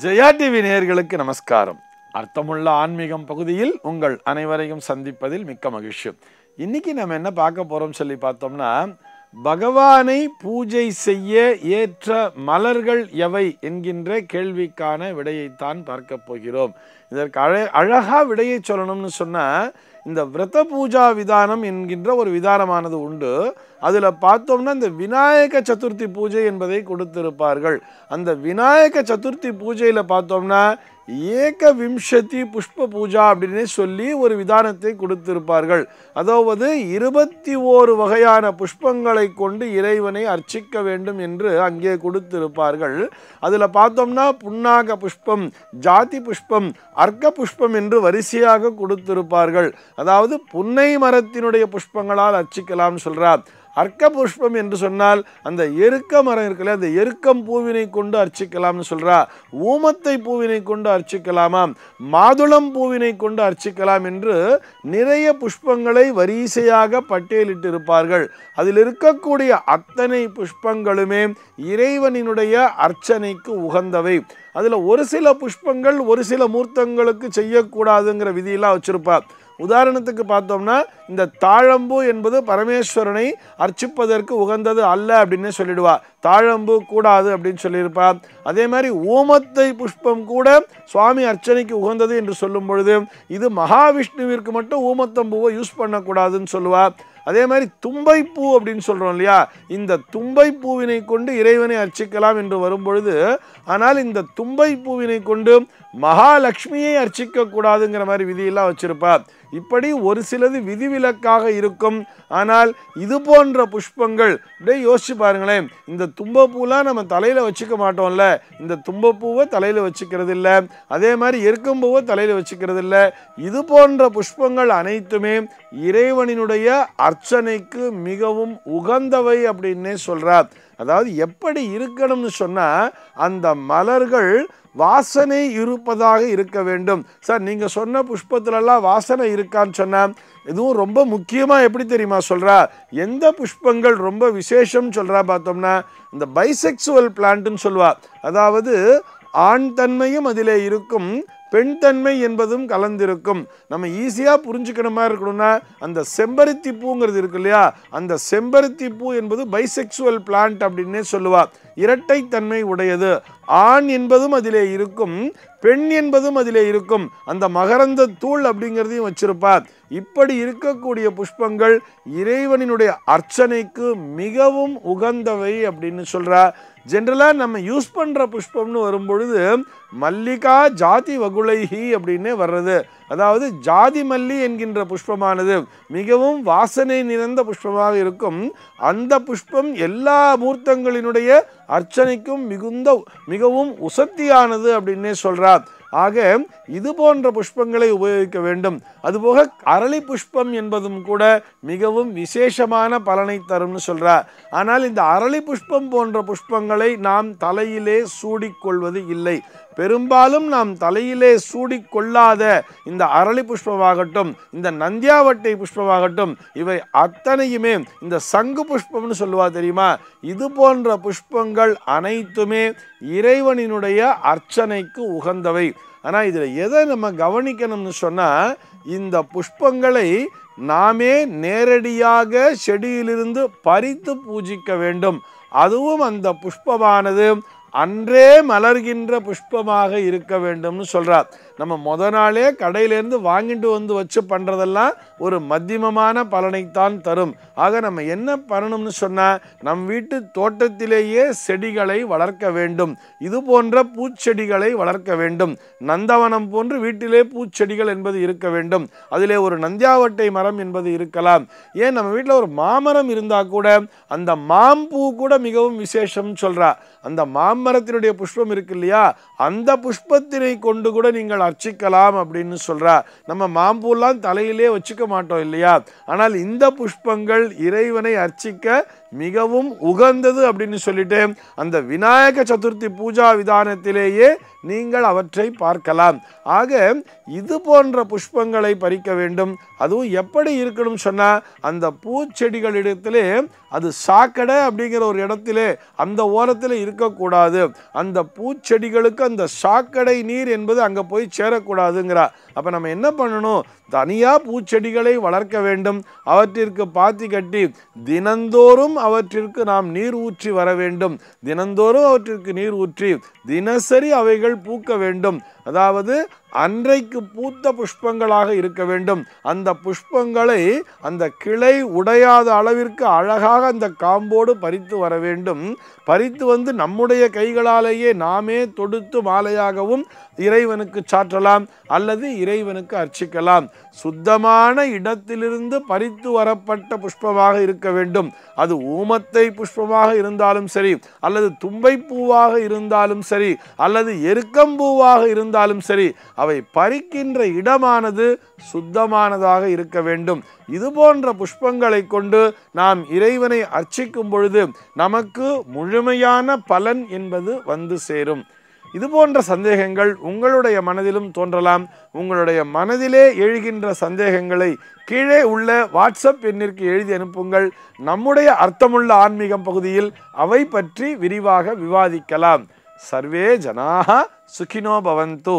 Jaya TV நேர்களுக்கு நமஸ்காரம் அர்த்தமுள்ள ஆன்மீகம் பகுதியில் உங்கள் அனைவரையும் சந்திப்பதில் மிக்க மகிழ்ச்சி இன்னைக்கு நம்ம என்ன பார்க்க போறோம் சொல்லி பார்த்தோம்னா பகவானை பூஜை செய்ய ஏற்ற மலர்கள் எவை என்கின்ற கேள்விக்கான விடையைத்தான் பார்க்க போகிறோம் இதற்கு அழ அழகாக விடையை சொல்லணும்னு சொன்னால் இந்த விரத பூஜா விதானம் என்கின்ற ஒரு விதானமானது உண்டு அதில் பார்த்தோம்னா இந்த விநாயக சதுர்த்தி பூஜை என்பதை கொடுத்திருப்பார்கள் அந்த விநாயக சதுர்த்தி பூஜையில் பார்த்தோம்னா ஏக விம்சதி புஷ்ப பூஜா அப்படின்னு சொல்லி ஒரு விதானத்தை கொடுத்திருப்பார்கள் அதாவது இருபத்தி ஓரு வகையான புஷ்பங்களை கொண்டு இறைவனை அர்ச்சிக்க வேண்டும் என்று அங்கே கொடுத்திருப்பார்கள் அதில் பார்த்தோம்னா புன்னாக புஷ்பம் ஜாதி புஷ்பம் அர்க்க புஷ்பம் என்று வரிசையாக கொடுத்திருப்பார்கள் அதாவது புன்னை மரத்தினுடைய புஷ்பங்களால் அர்ச்சிக்கலாம்னு சொல்கிறார் அர்க்க புஷ்பம் என்று சொன்னால் அந்த எருக்க மரம் இருக்கல அந்த எருக்கம் பூவினை கொண்டு அர்ச்சிக்கலாம்னு சொல்றா ஊமத்தை பூவினை கொண்டு அர்ச்சிக்கலாமாம் மாதுளம் பூவினை கொண்டு அர்ச்சிக்கலாம் என்று நிறைய புஷ்பங்களை வரிசையாக பட்டியலிட்டு இருப்பார்கள் அதில் இருக்கக்கூடிய அத்தனை புஷ்பங்களுமே இறைவனினுடைய அர்ச்சனைக்கு உகந்தவை அதில் ஒரு சில புஷ்பங்கள் ஒரு சில மூர்த்தங்களுக்கு செய்யக்கூடாதுங்கிற விதியெல்லாம் வச்சிருப்பார் உதாரணத்துக்கு பார்த்தோம்னா இந்த தாழம்பு என்பது பரமேஸ்வரனை அர்ச்சிப்பதற்கு உகந்தது அல்ல அப்படின்னு சொல்லிடுவா தாழம்பு கூடாது அப்படின்னு சொல்லியிருப்பா அதே மாதிரி ஓமத்தை புஷ்பம் கூட சுவாமி அர்ச்சனைக்கு உகந்தது என்று சொல்லும் பொழுது இது மகாவிஷ்ணுவிற்கு மட்டும் ஊமத்தம்பூவை யூஸ் பண்ணக்கூடாதுன்னு சொல்லுவா அதே மாதிரி தும்பைப்பூ அப்படின்னு சொல்கிறோம் இல்லையா இந்த தும்பைப்பூவினை கொண்டு இறைவனை அர்ச்சிக்கலாம் என்று வரும்பொழுது ஆனால் இந்த தும்பைப்பூவினை கொண்டு மகாலட்சுமியை அர்ச்சிக்க கூடாதுங்கிற மாதிரி விதியெல்லாம் வச்சுருப்பா இப்படி ஒரு சிலது விதிவிலக்காக இருக்கும் ஆனால் இது போன்ற புஷ்பங்கள் அப்படியே யோசிச்சு பாருங்களேன் இந்த தும்பப்பூலாம் நம்ம தலையில் வச்சுக்க மாட்டோம்ல இந்த தும்பப்பூவை தலையில் வச்சுக்கிறது இல்லை அதே மாதிரி பூவை தலையில் வச்சுக்கிறது இல்லை இது போன்ற புஷ்பங்கள் அனைத்துமே இறைவனினுடைய அர்ச்சனைக்கு மிகவும் உகந்தவை அப்படின்னே சொல்கிறார் அதாவது எப்படி இருக்கணும்னு சொன்னால் அந்த மலர்கள் வாசனை இருப்பதாக இருக்க வேண்டும் சார் நீங்கள் சொன்ன புஷ்பத்துலலாம் வாசனை இருக்கான்னு சொன்னால் இதுவும் ரொம்ப முக்கியமாக எப்படி தெரியுமா சொல்கிறா எந்த புஷ்பங்கள் ரொம்ப விசேஷம்னு சொல்கிறா பார்த்தோம்னா இந்த பைசெக்சுவல் பிளான்ட்டுன்னு சொல்லுவா அதாவது ஆண் தன்மையும் அதிலே இருக்கும் பெண் தன்மை என்பதும் கலந்திருக்கும் நம்ம ஈஸியாக புரிஞ்சுக்கிற மாதிரி இருக்கணும்னா அந்த செம்பருத்தி பூங்கிறது இருக்கு இல்லையா அந்த செம்பருத்தி பூ என்பது பைசெக்சுவல் பிளான்ட் அப்படின்னே சொல்லுவாள் தன்மை உடையது ஆண் என்பதும் அதிலே இருக்கும் பெண் என்பதும் அதிலே இருக்கும் அந்த மகரந்த தூள் அப்படிங்கிறதையும் வச்சிருப்பார் இப்படி இருக்கக்கூடிய புஷ்பங்கள் இறைவனினுடைய அர்ச்சனைக்கு மிகவும் உகந்தவை அப்படின்னு சொல்கிறார் ஜென்ரலாக நம்ம யூஸ் பண்ணுற புஷ்பம்னு வரும்பொழுது மல்லிகா ஜாதி வகுலைஹி அப்படின்னு வர்றது அதாவது ஜாதி மல்லி என்கின்ற புஷ்பமானது மிகவும் வாசனை நிறைந்த புஷ்பமாக இருக்கும் அந்த புஷ்பம் எல்லா மூர்த்தங்களினுடைய அர்ச்சனைக்கும் மிகுந்த மிகவும் உசத்தியானது அப்படின்னே சொல்கிறார் ஆக இது போன்ற புஷ்பங்களை உபயோகிக்க வேண்டும் அதுபோக அரளி புஷ்பம் என்பதும் கூட மிகவும் விசேஷமான பலனை தரும்னு சொல்கிறார் ஆனால் இந்த அரளி புஷ்பம் போன்ற புஷ்பங்களை நாம் தலையிலே சூடிக்கொள்வது இல்லை பெரும்பாலும் நாம் தலையிலே சூடிக்கொள்ளாத இந்த அரளி புஷ்பமாகட்டும் இந்த நந்தியாவட்டை புஷ்பமாகட்டும் இவை அத்தனையுமே இந்த சங்கு புஷ்பம்னு சொல்லுவா தெரியுமா இது போன்ற புஷ்பங்கள் அனைத்துமே இறைவனினுடைய அர்ச்சனைக்கு உகந்தவை ஆனால் இதில் எதை நம்ம கவனிக்கணும்னு சொன்னால் இந்த புஷ்பங்களை நாமே நேரடியாக செடியிலிருந்து பறித்து பூஜிக்க வேண்டும் அதுவும் அந்த புஷ்பமானது அன்றே மலர்கின்ற புஷ்பமாக இருக்க வேண்டும்னு சொல்கிறார் நம்ம முத நாளே கடையிலேருந்து வாங்கிட்டு வந்து வச்சு பண்ணுறதெல்லாம் ஒரு மத்தியமமான பலனைத்தான் தரும் ஆக நம்ம என்ன பண்ணணும்னு சொன்னால் நம் வீட்டு தோட்டத்திலேயே செடிகளை வளர்க்க வேண்டும் இது போன்ற பூச்செடிகளை வளர்க்க வேண்டும் நந்தவனம் போன்று வீட்டிலே பூச்செடிகள் என்பது இருக்க வேண்டும் அதிலே ஒரு நந்தியாவட்டை மரம் என்பது இருக்கலாம் ஏன் நம்ம வீட்டில் ஒரு மாமரம் இருந்தால் கூட அந்த மாம்பூ கூட மிகவும் விசேஷம் சொல்கிறா அந்த மாமரத்தினுடைய புஷ்பம் இருக்கு இல்லையா அந்த புஷ்பத்தினை கொண்டு கூட நீங்கள் அர்ச்சிக்கலாம் அப்படின்னு சொல்றா நம்ம மாம்பூலாம் தலையிலே வச்சுக்க மாட்டோம் இல்லையா ஆனால் இந்த புஷ்பங்கள் இறைவனை அர்ச்சிக்க மிகவும் உகந்தது அப்படின்னு சொல்லிட்டு அந்த விநாயக சதுர்த்தி பூஜா விதானத்திலேயே நீங்கள் அவற்றை பார்க்கலாம் ஆக இது போன்ற புஷ்பங்களை பறிக்க வேண்டும் அதுவும் எப்படி இருக்கணும் சொன்னால் அந்த பூச்செடிகளிடத்திலே அது சாக்கடை அப்படிங்கிற ஒரு இடத்திலே அந்த ஓரத்தில் இருக்கக்கூடாது அந்த பூச்செடிகளுக்கு அந்த சாக்கடை நீர் என்பது அங்கே போய் சேரக்கூடாதுங்கிறா அப்போ நம்ம என்ன பண்ணணும் தனியாக பூச்செடிகளை வளர்க்க வேண்டும் அவற்றிற்கு பாத்தி கட்டி தினந்தோறும் அவற்றிற்கு நாம் நீர் ஊற்றி வர வேண்டும் தினந்தோறும் அவற்றிற்கு நீர் ஊற்றி தினசரி அவைகள் பூக்க வேண்டும் அதாவது அன்றைக்கு பூத்த புஷ்பங்களாக இருக்க வேண்டும் அந்த புஷ்பங்களை அந்த கிளை உடையாத அளவிற்கு அழகாக அந்த காம்போடு பறித்து வர வேண்டும் பறித்து வந்து நம்முடைய கைகளாலேயே நாமே தொடுத்து மாலையாகவும் இறைவனுக்கு சாற்றலாம் அல்லது இறைவனுக்கு அர்ச்சிக்கலாம் சுத்தமான இடத்திலிருந்து பறித்து வரப்பட்ட புஷ்பமாக இருக்க வேண்டும் அது ஊமத்தை புஷ்பமாக இருந்தாலும் சரி அல்லது தும்பை பூவாக இருந்தாலும் சரி சரி அல்லது எருக்கம்பூவாக இருந்தாலும் சரி அவை பறிக்கின்ற இடமானது சுத்தமானதாக இருக்க வேண்டும் இது போன்ற புஷ்பங்களை கொண்டு நாம் இறைவனை அர்ச்சிக்கும் பொழுது நமக்கு முழுமையான பலன் என்பது வந்து சேரும் இது போன்ற சந்தேகங்கள் உங்களுடைய மனதிலும் தோன்றலாம் உங்களுடைய மனதிலே எழுகின்ற சந்தேகங்களை கீழே உள்ள வாட்ஸ்அப் எண்ணிற்கு எழுதி அனுப்புங்கள் நம்முடைய அர்த்தமுள்ள ஆன்மீகம் பகுதியில் அவை பற்றி விரிவாக விவாதிக்கலாம் सर्वे जना सुखिनो भवन्तु